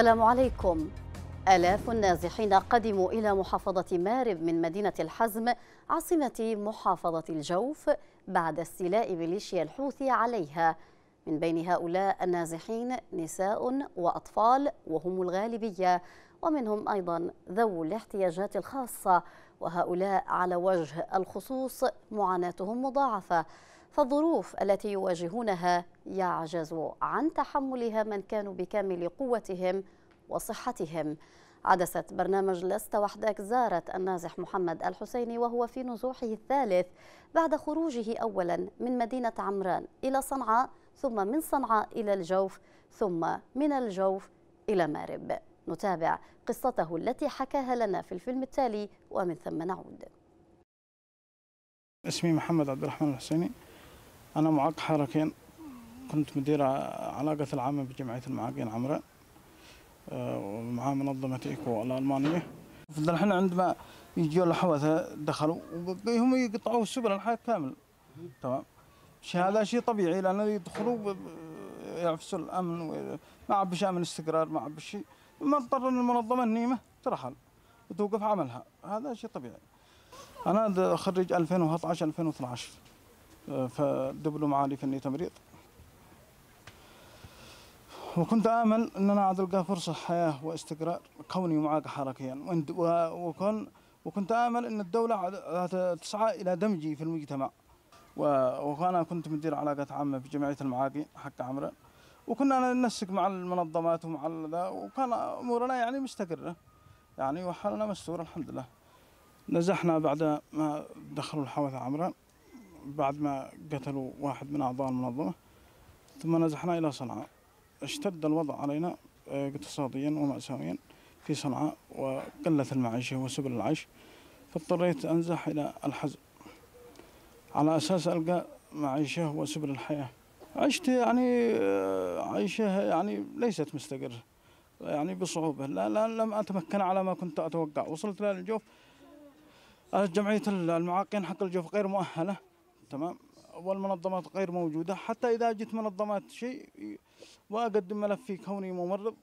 السلام عليكم آلاف النازحين قدموا إلى محافظة مارب من مدينة الحزم عاصمة محافظة الجوف بعد استيلاء ميليشيا الحوثي عليها من بين هؤلاء النازحين نساء وأطفال وهم الغالبية ومنهم أيضا ذو الاحتياجات الخاصة وهؤلاء على وجه الخصوص معاناتهم مضاعفة فالظروف التي يواجهونها يعجز عن تحملها من كانوا بكامل قوتهم وصحتهم عدسة برنامج لست وحدك زارت النازح محمد الحسيني وهو في نزوحه الثالث بعد خروجه أولا من مدينة عمران إلى صنعاء ثم من صنعاء إلى الجوف ثم من الجوف إلى مارب نتابع قصته التي حكاها لنا في الفيلم التالي ومن ثم نعود اسمي محمد عبد الرحمن الحسيني أنا معاق حركين كنت مدير علاقة العامة بجمعية المعاقين عمرة ومع منظمة إيكو الألمانية فالحين عندما يجوا الحوثة دخلوا هم يقطعوا السبل الحياة كامل تمام شيء هذا شيء طبيعي لأن يدخلوا يعفسوا الأمن ما عاد أمن استقرار ما عاد بشيء ما اضطر المنظمة النيمة ترحل وتوقف عملها هذا شيء طبيعي أنا خريج 2011 2012 فدبلوم عالي فني تمريض وكنت آمل أن أنا عاد ألقى فرصة حياة واستقرار كوني معاق حركيا وكن وكنت آمل أن الدولة تسعى إلى دمجي في المجتمع وأنا كنت مدير علاقات عامة في جمعية المعاقي حق عمران وكنا ننسق مع المنظمات ومع ذا وكان أمورنا يعني مستقرة يعني وحالنا مستور الحمد لله نزحنا بعد ما دخلوا الحوث عمران بعد ما قتلوا واحد من أعضاء المنظمة ثم نزحنا إلى صنعاء اشتد الوضع علينا آه، اقتصاديا ومأساويا في صنعاء وقلت المعيشة وسبل العيش فاضطريت أنزح إلى الحزم على أساس ألقى معيشة وسبل الحياة عشت يعني آه، عيشة يعني ليست مستقرة يعني بصعوبة لا, لا لم أتمكن على ما كنت أتوقع وصلت للجوف آه، جمعية المعاقين حق الجوف غير مؤهلة تمام والمنظمات غير موجودة حتى إذا جت منظمات شيء وأقدم ملفي كوني ممرض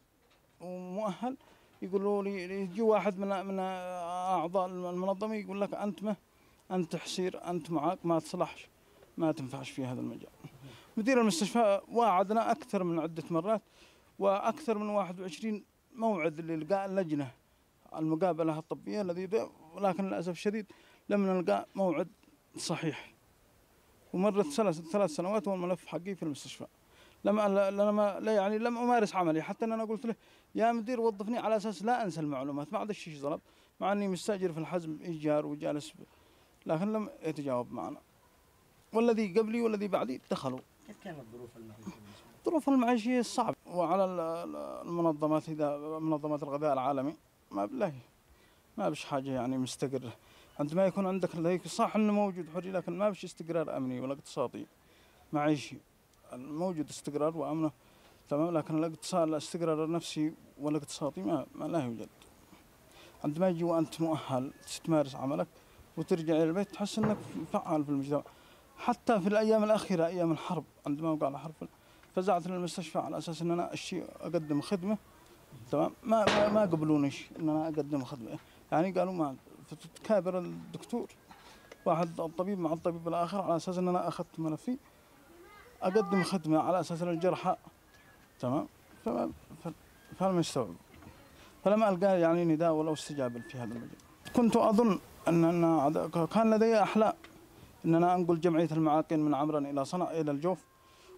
ومؤهل يقولوا لي يجي واحد من من أعضاء المنظمة يقول لك أنت ما أنت حصير أنت معاك ما تصلحش ما تنفعش في هذا المجال مدير المستشفى واعدنا أكثر من عدة مرات وأكثر من 21 موعد لإلقاء اللجنة المقابلة الطبية الذي ولكن للأسف الشديد لم نلقى موعد صحيح ومرت ثلاث ثلاث سنوات والملف حقي في المستشفى لما لما لا يعني لم امارس عملي حتى ان انا قلت له يا مدير وظفني على اساس لا انسى المعلومات ما عاد الشيش طلب مع اني مستاجر في الحزم ايجار وجالس لكن لم يتجاوب معنا والذي قبلي والذي بعدي دخلوا كيف كانت ظروف المعيشة؟ ظروف المعيشية صعب وعلى المنظمات إذا منظمات الغذاء العالمي ما بالله ما بش حاجة يعني مستقرة عندما يكون عندك الهيكل صح انه موجود حريه لكن ما فيش استقرار امني ولا اقتصادي معيشي موجود استقرار وامنه تمام لكن الاقتصاد الاستقرار النفسي والاقتصادي ما, ما لا يوجد عندما يجي وانت مؤهل تمارس عملك وترجع الى البيت تحس انك فعال في المجتمع حتى في الايام الاخيره ايام الحرب عندما وقع الحرب فزعت للمستشفى على اساس ان انا اشي اقدم خدمه تمام ما ما, ما قبلونيش ان انا اقدم خدمه يعني قالوا ما فتتكابر الدكتور واحد الطبيب مع الطبيب الاخر على اساس ان انا اخذت ملفي اقدم خدمه على اساس ان الجرحى تمام فما فلم يستوعبوا فلم القى يعني نداء ولا استجابه في هذا المجال كنت اظن ان انا كان لدي احلام ان انا انقل جمعيه المعاقين من عمرا الى صنع الى الجوف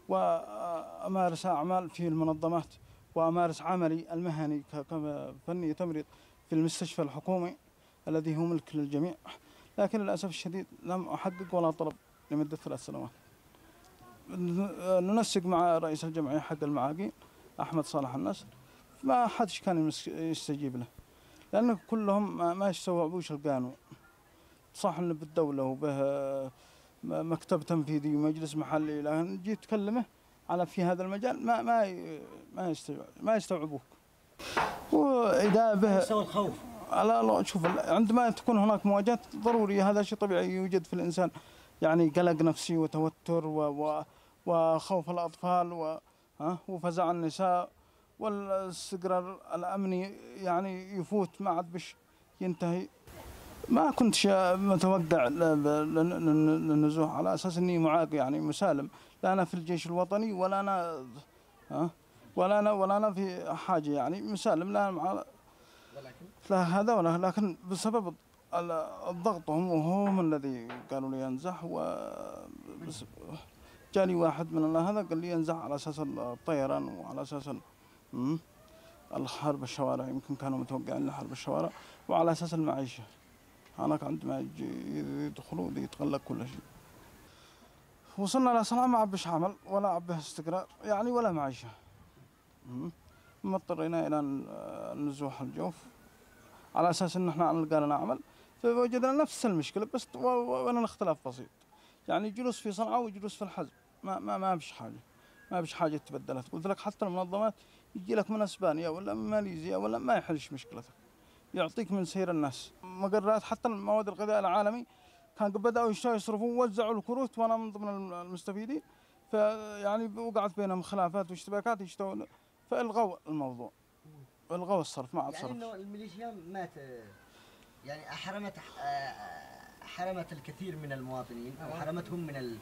وامارس اعمال في المنظمات وامارس عملي المهني كفني تمريض في المستشفى الحكومي الذي هو ملك للجميع لكن للأسف الشديد لم أحقق ولا طلب لمدة ثلاث سنوات ننسق مع رئيس الجمعية حق المعاقين أحمد صالح النصر ما حدش كان يستجيب له لأنه كلهم ما يستوعبوش القانون صح انه بالدوله وبه مكتب تنفيذي ومجلس محلي لكن جيت تكلمه على في هذا المجال ما ما ما يستوعبوك واذا به الخوف على لا شوف عندما تكون هناك مواجهات ضروري هذا شيء طبيعي يوجد في الانسان يعني قلق نفسي وتوتر و و وخوف الاطفال و وفزع النساء والاستقرار الامني يعني يفوت ما عاد بش ينتهي ما كنتش متوقع للنزوح على اساس اني معاق يعني مسالم لا انا في الجيش الوطني ولا انا ها ولا انا ولا انا في حاجه يعني مسالم لا مع لا هذا ولا لكن بسبب الضغط هم وهم الذي قالوا لي انزح و جاني واحد من هذا قال لي انزح على اساس الطيران وعلى اساس الحرب الشوارع يمكن كانوا متوقعين لحرب الشوارع وعلى اساس المعيشه انا كنت ما يدخلوا يتغلق كل شيء وصلنا لسلام ما عبش عمل ولا عبه استقرار يعني ولا معيشه ما اضطرينا الى آه، نزوح الجوف على اساس ان احنا نلقى لنا عمل فوجدنا نفس المشكله بس ولا الاختلاف بسيط يعني جلوس في صنعاء وجلوس في الحزم ما ما ما فيش حاجه ما فيش حاجه تبدلت قلت لك حتى المنظمات يجي لك من اسبانيا ولا من ماليزيا ولا ما يحلش مشكلتك يعطيك من سير الناس مقرات حتى المواد الغذاء العالمي كان بداوا يصرفون وزعوا الكروت وانا من ضمن المستفيدين فيعني وقعت بينهم خلافات واشتباكات يشتغلوا فالغوا الموضوع الغوا الصرف ما عاد صرف يعني انه الميليشيا ما يعني احرمت حرمت الكثير من المواطنين او حرمتهم من ال...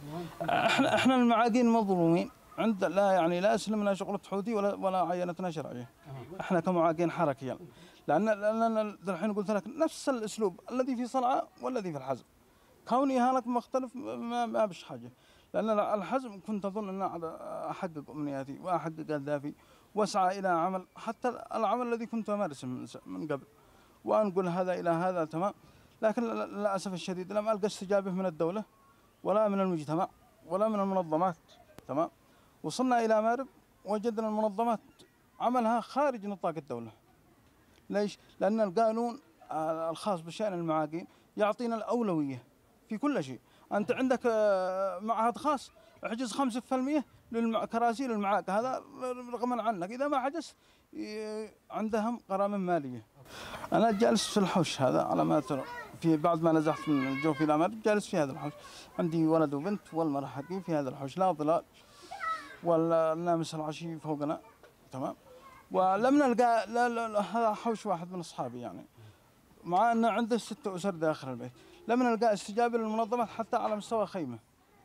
احنا احنا المعادين مظلومين عند لا يعني لا اسلمنا شغل حوثي ولا ولا عينتنا شرعيه احنا كمعاقين حركيا لان لان الحين قلت لك نفس الاسلوب الذي في صنعاء والذي في الحزم كوني هناك مختلف ما ما بش حاجه لان الحزم كنت اظن ان احقق امنياتي واحقق اهدافي واسعى إلى عمل حتى العمل الذي كنت أمارسه من قبل وأنقل هذا إلى هذا تمام لكن للأسف الشديد لم ألقى استجابة من الدولة ولا من المجتمع ولا من المنظمات تمام وصلنا إلى مارب وجدنا المنظمات عملها خارج نطاق الدولة ليش؟ لأن القانون آه، الخاص بشأن المعاقين يعطينا الأولوية في كل شيء أنت عندك آه، معهد خاص احجز 5% للكراسي للمعاق هذا رغما عنك اذا ما حجز عندهم غرامه ماليه. انا جالس في الحوش هذا على ما ترى في بعد ما نزحت من الجو في الامر جالس في هذا الحوش عندي ولد وبنت والمراه حقي في هذا الحوش لا ظلال ولا نامس العشي فوقنا تمام ولم نلقى لا لا لا هذا حوش واحد من اصحابي يعني مع ان عنده ست اسر داخل البيت لم نلقى استجابه للمنظمات حتى على مستوى خيمه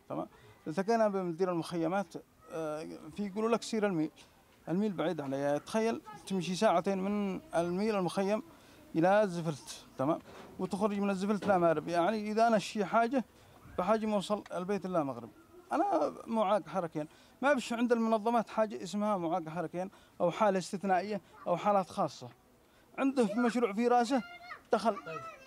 تمام التقينا بمدير المخيمات آه، في يقولوا لك سير الميل الميل بعيد عليها تخيل تمشي ساعتين من الميل المخيم الى الزفلت تمام وتخرج من الزفلت لا مارب يعني اذا انا شي حاجه بحاجه اوصل البيت لا مغرب انا معاق حركين ما بش عند المنظمات حاجه اسمها معاق حركين او حاله استثنائيه او حالات خاصه عنده في مشروع في راسه دخل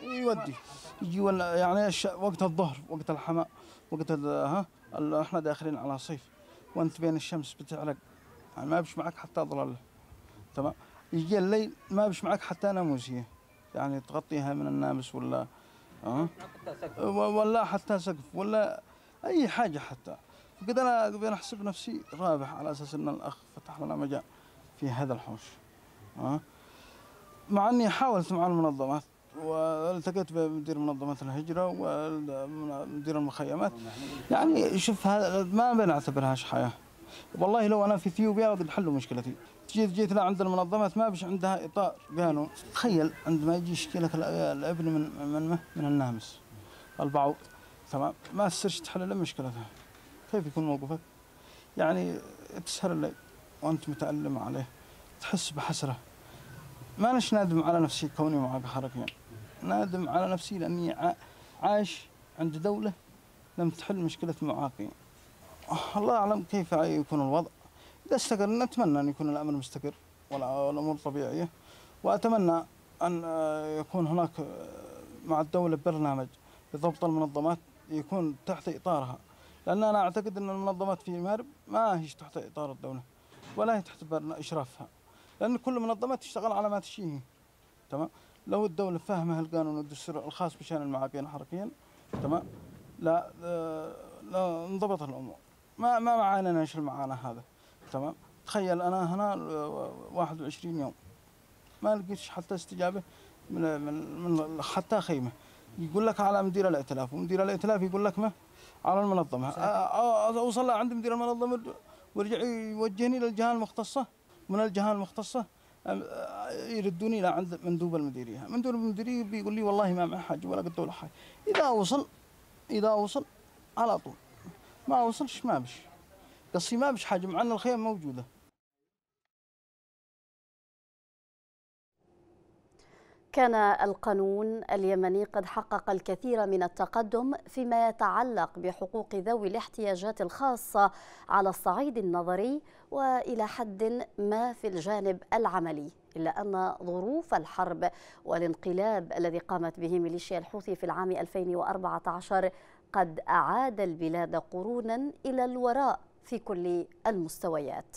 يودي يجي يعني وقت الظهر وقت الحماء وقت ها احنا داخلين على صيف وانت بين الشمس بتعرق يعني ما بش معك حتى ظلال تمام يجي الليل ما بش معك حتى ناموسيه يعني تغطيها من النامس ولا أه؟ ولا حتى سقف ولا اي حاجه حتى فقد انا قبل احسب نفسي رابح على اساس ان الاخ فتح لنا مجال في هذا الحوش أه؟ مع اني حاولت مع المنظمات والتقيت بمدير منظمه الهجره ومدير المخيمات يعني شوف هذا ما بنعتبرهاش حياه والله لو انا في اثيوبيا بنحلوا مشكلتي جيت لا عند المنظمات ما بش عندها اطار قانون تخيل عندما يجي يشكي لك الابن من من من النامس البعوض تمام ما تصيرش تحل الا مشكلتها كيف يكون موقفك؟ يعني تسهر الليل وانت متالم عليه تحس بحسره ما نادم على نفسي كوني معك حركيا يعني. نادم على نفسي لأني عايش عند دولة لم تحل مشكلة المعاقين الله أعلم كيف يكون الوضع إذا استقر أتمنى أن يكون الأمر مستقر والأمور طبيعية وأتمنى أن آه، يكون هناك آه، مع الدولة برنامج لضبط المنظمات يكون تحت إطارها لأن أنا أعتقد أن المنظمات في مارب ما هيش تحت إطار الدولة ولا هي تحت إشرافها لأن كل منظمة تشتغل على ما تشيه تمام لو الدولة فاهمة القانون والدستور الخاص بشأن المعاقين حرفيا تمام لا آه، لا انضبط الأمور ما ما معانا ايش المعاناة هذا تمام تخيل أنا هنا 21 آه، يوم ما لقيتش حتى استجابة من من حتى خيمة يقول لك على مدير الائتلاف ومدير الائتلاف يقول لك ما على المنظمة آه، أوصل عند مدير المنظمة ورجع يوجهني للجهة المختصة من الجهة المختصة آه، يردوني الى عند مندوب المديريه، مندوب المديريه بيقول لي والله ما معي حاجه ولا قلت له حاجه، اذا وصل اذا وصل على طول ما وصلش ما مش قصي ما مش حاجه مع ان الخيام موجوده كان القانون اليمني قد حقق الكثير من التقدم فيما يتعلق بحقوق ذوي الاحتياجات الخاصة على الصعيد النظري وإلى حد ما في الجانب العملي إلا أن ظروف الحرب والانقلاب الذي قامت به ميليشيا الحوثي في العام 2014 قد أعاد البلاد قرونا إلى الوراء في كل المستويات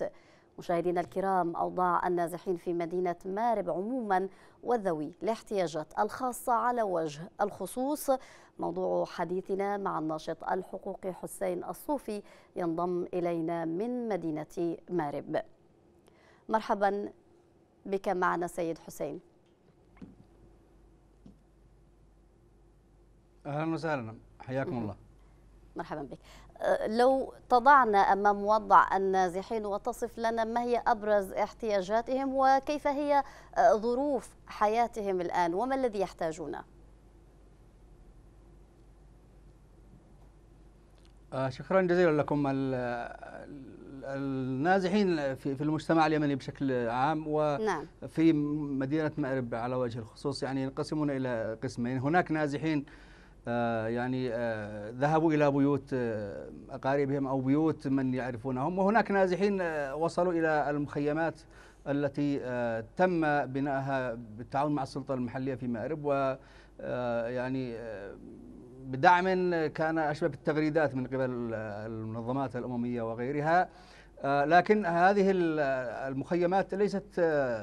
مشاهدينا الكرام أوضاع النازحين في مدينة مارب عموما وذوي الاحتياجات الخاصة على وجه الخصوص موضوع حديثنا مع الناشط الحقوقي حسين الصوفي ينضم إلينا من مدينة مارب مرحبا بك معنا سيد حسين أهلا وسهلا حياكم الله مرحبا بك لو تضعنا أمام وضع النازحين وتصف لنا ما هي أبرز احتياجاتهم وكيف هي آه، ظروف حياتهم الآن وما الذي يحتاجونه آه، شكرا جزيلا لكم النازحين في المجتمع اليمني بشكل عام وفي نعم. مدينة مأرب على وجه الخصوص يعني ينقسمون إلى قسمين هناك نازحين آه، يعني آه، ذهبوا إلى بيوت آه، أقاربهم أو بيوت من يعرفونهم وهناك نازحين وصلوا إلى المخيمات التي تم بنائها بالتعاون مع السلطة المحلية في مأرب و يعني بدعم كان أشبه بالتغريدات من قبل المنظمات الأممية وغيرها لكن هذه المخيمات ليست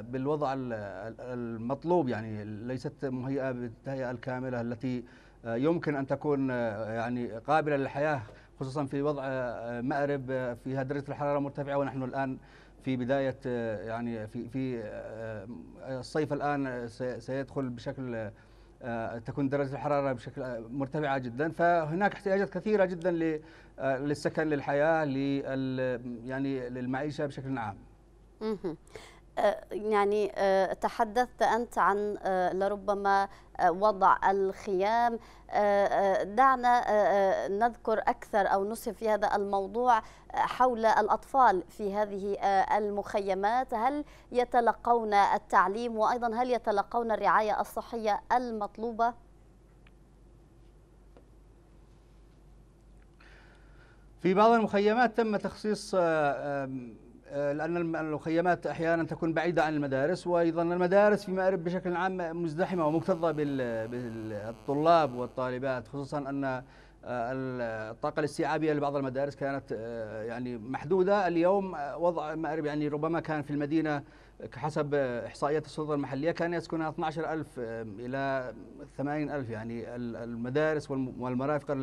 بالوضع المطلوب يعني ليست مهيئة بالتهيئة الكاملة التي يمكن أن تكون آه، يعني قابلة للحياة خصوصا في وضع آه، مأرب آه، فيها درجة الحرارة مرتفعة ونحن الآن في بداية يعني في في الصيف الآن سيدخل بشكل تكون درجة الحرارة بشكل مرتفعة جدا فهناك احتياجات كثيرة جدا للسكن للحياة لل يعني للمعيشة بشكل عام. آه، يعني آه، تحدثت أنت عن آه، لربما وضع الخيام دعنا نذكر أكثر أو نصف في هذا الموضوع حول الأطفال في هذه المخيمات هل يتلقون التعليم وأيضا هل يتلقون الرعاية الصحية المطلوبة؟ في بعض المخيمات تم تخصيص آه، لأن المخيمات أحيانا تكون بعيدة عن المدارس وأيضا المدارس في مأرب بشكل عام مزدحمة ومكتظة بالطلاب والطالبات خصوصا أن آه، الطاقة الاستيعابية لبعض المدارس كانت آه، يعني محدودة اليوم وضع مأرب يعني ربما كان في المدينة حسب إحصائيات السلطة المحلية كان يسكنها 12000 إلى 80000 يعني المدارس والمرافق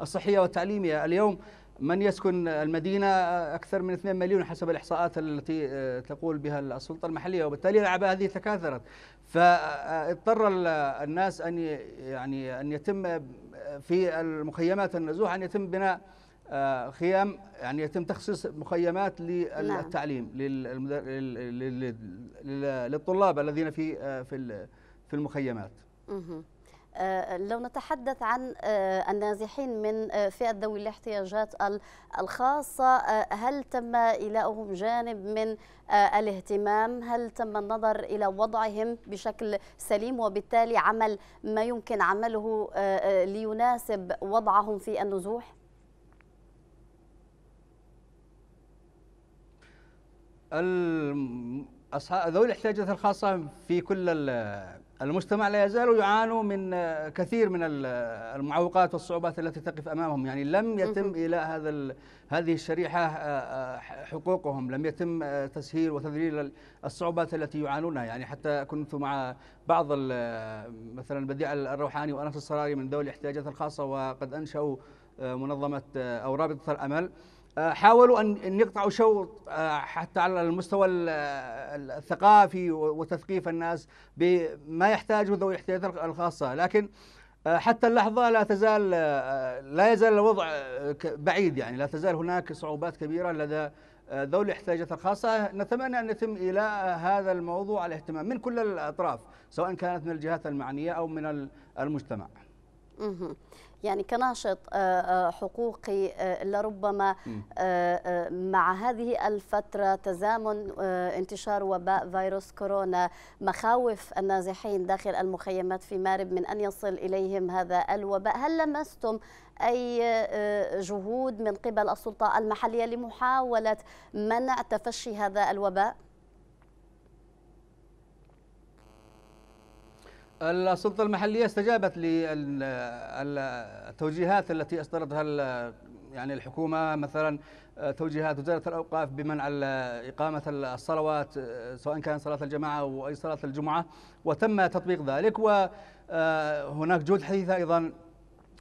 الصحية والتعليمية اليوم من يسكن المدينة أكثر من 2 مليون حسب الإحصاءات التي آه، تقول بها السلطة المحلية وبالتالي الأعباء هذه تكاثرت فاضطر الناس أن يعني أن يتم آه، في المخيمات النزوح أن يتم بناء آه، خيام يعني يتم تخصيص مخيمات للتعليم نعم. للطلاب الذين في في المخيمات. آه، لو نتحدث عن آه، النازحين من آه، فئة ذوي الاحتياجات الخاصة هل تم إيلاؤهم جانب من الاهتمام هل تم النظر إلى وضعهم بشكل سليم وبالتالي عمل ما يمكن عمله ليناسب وضعهم في النزوح؟ ذوي الاحتياجات الخاصة في كل المجتمع لا يزال يعانوا من آه، كثير من آه، المعوقات والصعوبات التي تقف امامهم يعني لم يتم الى هذا هذه الشريحه آه، حقوقهم لم يتم تسهيل وتذليل الصعوبات التي يعانونها يعني حتى كنت مع بعض مثلا بديع الروحاني وانس الصراري من ذوي الاحتياجات الخاصه وقد انشاوا منظمه او رابطه الامل آه، حاولوا أن يقطعوا شوط آه، حتى على المستوى الثقافي وتثقيف الناس بما يحتاجه ذوي الاحتياجات الخاصة لكن آه، حتى اللحظة لا تزال لا يزال الوضع بعيد يعني لا تزال هناك صعوبات كبيرة لدى ذوي الاحتياجات الخاصة نتمنى أن يتم الى هذا الموضوع الاهتمام من كل الأطراف سواء كانت من الجهات المعنية أو من المجتمع يعني كناشط آه، آه، حقوقي آه، لربما مع هذه الفترة تزامن انتشار وباء فيروس كورونا مخاوف النازحين داخل المخيمات في مارب من أن يصل إليهم هذا الوباء هل لمستم أي جهود من قبل السلطة المحلية لمحاولة منع تفشي هذا الوباء؟ السلطة المحلية استجابت للتوجيهات التي أصدرتها يعني الحكومة مثلا توجيهات وزارة الأوقاف بمنع إقامة الصلوات سواء كان صلاة الجماعة أو أي صلاة الجمعة وتم تطبيق ذلك وهناك آه، جهود حديثه أيضا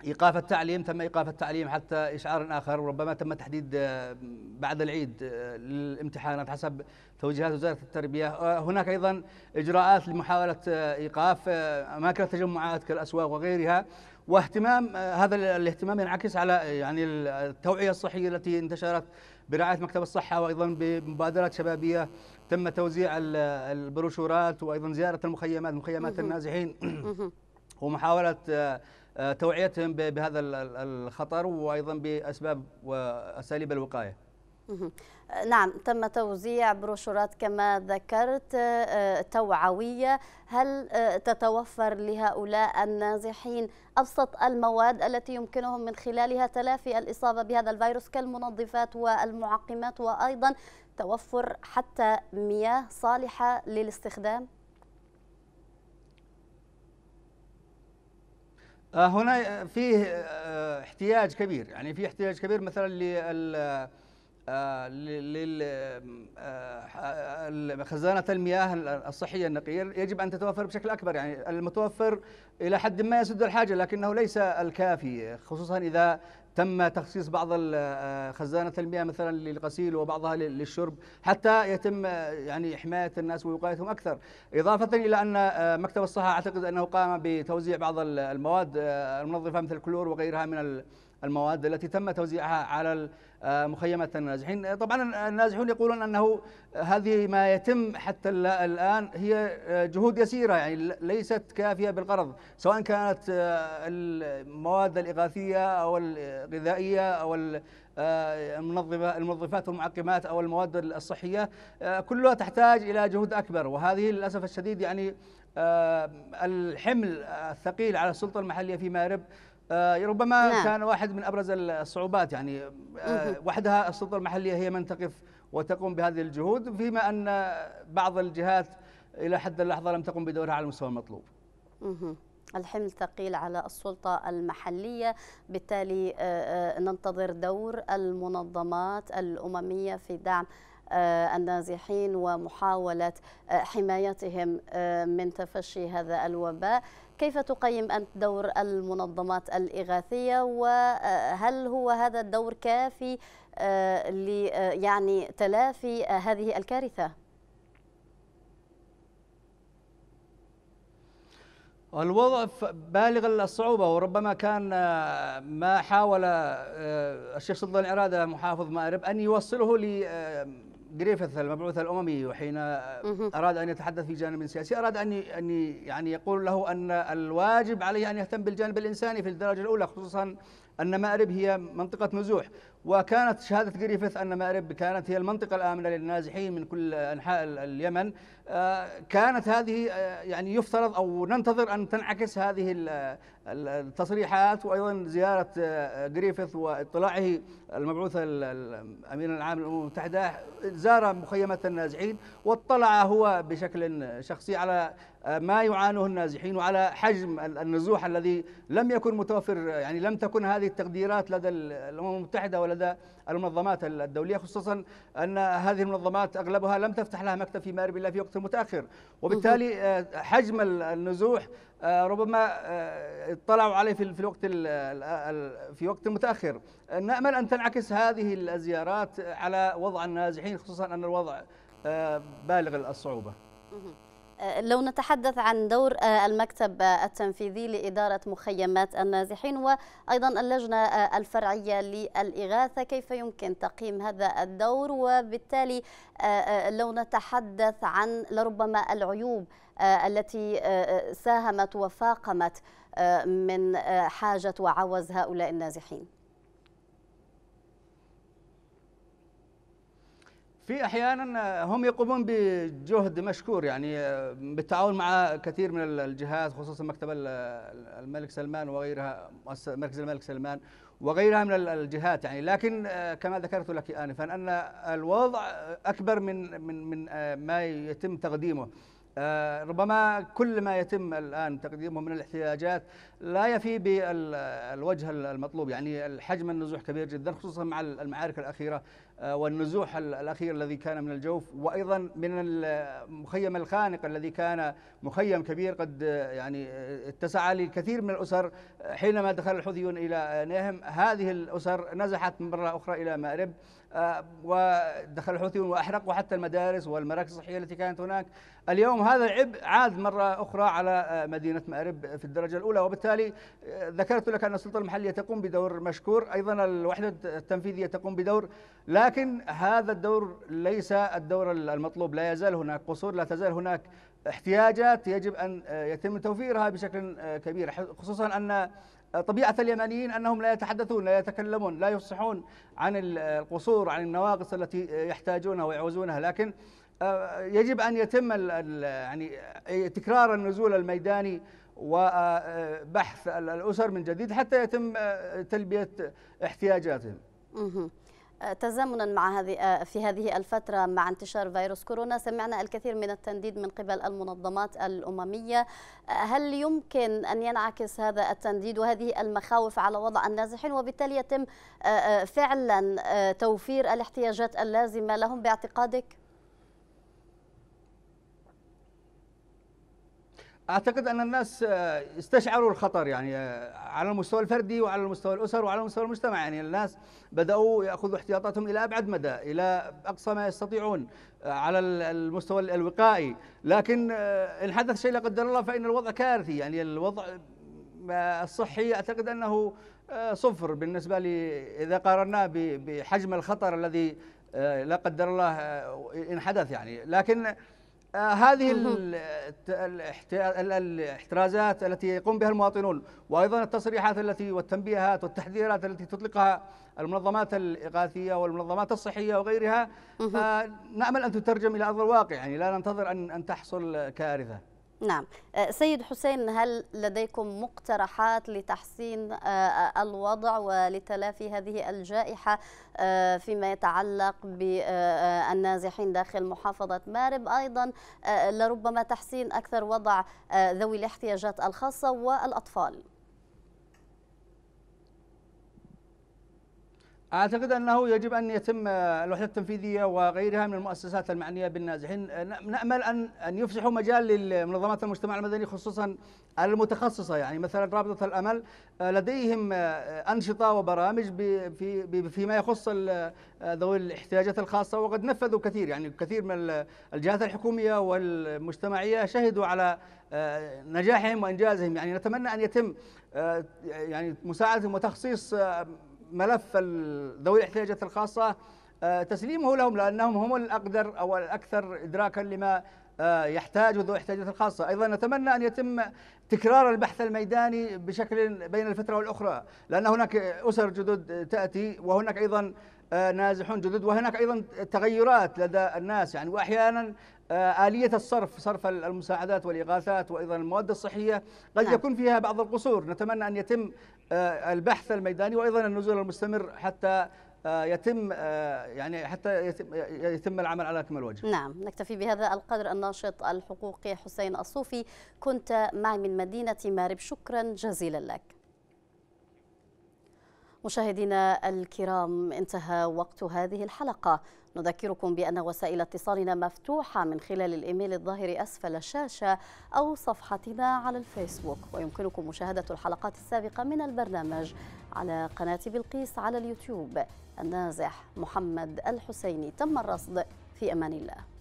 إيقاف التعليم تم إيقاف التعليم حتى إشعار آخر وربما تم تحديد آه، بعد العيد آه، للامتحانات حسب توجيهات وزارة التربية آه، هناك أيضا إجراءات لمحاولة إيقاف أماكن التجمعات كالأسواق وغيرها واهتمام هذا الاهتمام ينعكس على يعني التوعية الصحية التي انتشرت برعاية مكتب الصحة وأيضا بمبادرات شبابية تم توزيع البروشورات وأيضا زيارة المخيمات مخيمات النازحين ومحاولة آه، توعيتهم بهذا الخطر وايضا باسباب واساليب الوقايه. آه، نعم تم توزيع بروشورات كما ذكرت آه، توعوية هل تتوفر لهؤلاء النازحين أبسط المواد التي يمكنهم من خلالها تلافي الإصابة بهذا الفيروس كالمنظفات والمعقمات وأيضا توفر حتى مياه صالحة للاستخدام؟ آه، هنا آه، آه، يعني فيه احتياج كبير يعني في احتياج كبير مثلا لل خزانة المياه الصحية النقية يجب أن تتوفر بشكل أكبر يعني المتوفر إلى حد ما يسد الحاجة لكنه ليس الكافي خصوصا إذا تم تخصيص بعض آه، خزانة المياه مثلا للغسيل وبعضها للشرب حتى يتم آه، يعني حماية الناس ووقايتهم أكثر إضافة إلى أن آه، مكتب الصحة أعتقد أنه قام بتوزيع بعض المواد المنظفة مثل الكلور وغيرها من المواد التي تم توزيعها على آه، مخيمات النازحين آه، طبعا النازحون يقولون أنه هذه ما يتم حتى الآن هي آه، جهود يسيرة يعني ليست كافية بالغرض سواء كانت المواد الإغاثية أو الغذائية أو المنظمه المنظفات والمعقمات أو المواد الصحية كلها تحتاج إلى جهود أكبر وهذه للأسف الشديد يعني الحمل الثقيل على السلطة المحلية في مأرب آه ربما نعم. كان واحد من ابرز الصعوبات يعني آه وحدها السلطه المحليه هي من تقف وتقوم بهذه الجهود فيما ان بعض الجهات الى حد اللحظه لم تقم بدورها على المستوى المطلوب. مه. الحمل ثقيل على السلطة المحلية بالتالي آه، آه، ننتظر دور المنظمات الأممية في دعم آه، النازحين ومحاولة حمايتهم من تفشي هذا الوباء كيف تقيم أنت دور المنظمات الإغاثية وهل هو هذا الدور كافي آه، آه، يعني تلافي آه، هذه الكارثة؟ الوضع بالغ الصعوبة وربما كان ما حاول الشيخ سلطان إرادة محافظ مأرب أن يوصله جريفيث المبعوث الاممي وحين اراد ان يتحدث في جانب سياسي اراد ان ان يعني يقول له ان الواجب عليه ان يهتم بالجانب الانساني في الدرجه الاولى خصوصا ان مأرب هي منطقه نزوح وكانت شهاده جريفيث ان مأرب كانت هي المنطقه الامنه للنازحين من كل انحاء اليمن كانت هذه يعني يفترض او ننتظر ان تنعكس هذه التصريحات وايضا زياره آه، جريفيث واطلاعه المبعوث الامين العام للامم المتحده زار مخيمه النازحين واطلع هو بشكل شخصي على آه، ما يعانيه النازحين وعلى حجم النزوح الذي لم يكن متوفر يعني لم تكن هذه التقديرات لدى الامم المتحده ولدى المنظمات الدوليه خصوصا ان هذه المنظمات اغلبها لم تفتح لها مكتب في مارب الا في وقت متاخر وبالتالي آه، حجم النزوح آه، ربما آه، اطلعوا عليه في الوقت في وقت متاخر نامل ان تنعكس هذه الزيارات على وضع النازحين خصوصا ان الوضع بالغ الصعوبه لو نتحدث عن دور آه، المكتب آه، التنفيذي لإدارة مخيمات النازحين وأيضا اللجنة آه، الفرعية للإغاثة كيف يمكن تقييم هذا الدور وبالتالي لو نتحدث عن لربما العيوب التي ساهمت وفاقمت من حاجة وعوز هؤلاء النازحين في احيانا آه، هم يقومون بجهد مشكور يعني آه، بالتعاون مع كثير من الجهات خصوصا مكتب الملك سلمان وغيرها مركز الملك سلمان وغيرها من الجهات يعني لكن آه، كما ذكرت لك انفا ان الوضع اكبر من من من ما يتم تقديمه ربما كل ما يتم الآن تقديمه من الاحتياجات لا يفي بالوجه المطلوب يعني الحجم النزوح كبير جدا خصوصا مع المعارك الأخيرة آه، والنزوح الأخير الذي كان من الجوف وأيضا من المخيم الخانق الذي كان مخيم كبير قد آه، يعني آه، اتسع للكثير من الأسر حينما دخل الحوثيون إلى نهم هذه الأسر نزحت مرة أخرى إلى مأرب ودخل الحوثيون وأحرقوا حتى المدارس والمراكز الصحية التي كانت هناك اليوم هذا العبء عاد مرة أخرى على مدينة مأرب في الدرجة الأولى وبالتالي ذكرت لك أن السلطة المحلية تقوم بدور مشكور أيضا الوحدة التنفيذية تقوم بدور لا لكن هذا الدور ليس الدور المطلوب لا يزال هناك قصور لا تزال هناك احتياجات يجب أن آه، يتم توفيرها بشكل آه، كبير خصوصا أن آه، طبيعة اليمنيين أنهم لا يتحدثون لا يتكلمون لا يفصحون عن القصور عن النواقص التي يحتاجونها ويعوزونها لكن يجب أن يتم يعني تكرار النزول الميداني وبحث الأسر من جديد حتى يتم تلبية احتياجاتهم تزامنا مع هذه آه، في هذه الفترة مع انتشار فيروس كورونا سمعنا الكثير من التنديد من قبل المنظمات الأممية آه، هل يمكن أن ينعكس هذا التنديد وهذه المخاوف على وضع النازحين وبالتالي يتم آه، فعلا توفير الاحتياجات اللازمة لهم باعتقادك؟ اعتقد ان الناس آه، استشعروا الخطر يعني آه، على المستوى الفردي وعلى المستوى الاسر وعلى مستوى المجتمع يعني الناس بداوا ياخذوا احتياطاتهم الى ابعد مدى الى اقصى ما يستطيعون آه، على المستوى الوقائي لكن ان حدث شيء لا قدر الله فان الوضع كارثي يعني الوضع الصحي اعتقد انه صفر بالنسبه لي اذا قارناه بحجم الخطر الذي لا قدر الله ان حدث يعني لكن آه، هذه الاحترازات التي يقوم بها المواطنون وايضا التصريحات التي والتنبيهات والتحذيرات التي تطلقها المنظمات الاغاثيه والمنظمات الصحيه وغيرها آه، نامل ان تترجم الى ارض الواقع يعني لا ننتظر ان ان تحصل كارثه نعم أه، سيد حسين هل لديكم مقترحات لتحسين أه، أه، الوضع ولتلافي هذه الجائحة فيما يتعلق بالنازحين داخل محافظة مارب أيضا لربما تحسين أكثر وضع ذوي الاحتياجات الخاصة والأطفال اعتقد انه يجب ان يتم الوحده التنفيذيه وغيرها من المؤسسات المعنيه بالنازحين نامل ان ان يفسحوا مجال للمنظمات المجتمع المدني خصوصا المتخصصه يعني مثلا رابطه الامل آه، لديهم آه، انشطه وبرامج في فيما يخص آه، ذوي الاحتياجات الخاصه وقد نفذوا كثير يعني كثير من الجهات الحكوميه والمجتمعيه شهدوا على نجاحهم وانجازهم يعني نتمنى ان يتم يعني مساعدتهم وتخصيص ملف ذوي الاحتياجات الخاصة آه، تسليمه لهم لأنهم هم الأقدر أو الأكثر إدراكا لما آه، يحتاج ذو احتياجات الخاصة أيضا نتمنى أن يتم تكرار البحث الميداني بشكل بين الفترة والأخرى لأن هناك أسر جدد تأتي وهناك أيضا آه، نازحون جدد وهناك أيضا تغيرات لدى الناس يعني وأحيانا آه، آلية الصرف صرف المساعدات والإغاثات وأيضا المواد الصحية قد نعم. يكون فيها بعض القصور نتمنى أن يتم آه، البحث الميداني وأيضا النزول المستمر حتى آه، يتم يعني حتى يتم, يتم العمل على اكمل وجه. نعم، نكتفي بهذا القدر الناشط الحقوقي حسين الصوفي، كنت معي من مدينه مارب، شكرا جزيلا لك. مشاهدينا الكرام انتهى وقت هذه الحلقه. نذكركم بأن وسائل اتصالنا مفتوحة من خلال الإيميل الظاهر أسفل الشاشة أو صفحتنا على الفيسبوك ويمكنكم مشاهدة الحلقات السابقة من البرنامج على قناة بلقيس على اليوتيوب النازح محمد الحسيني تم الرصد في أمان الله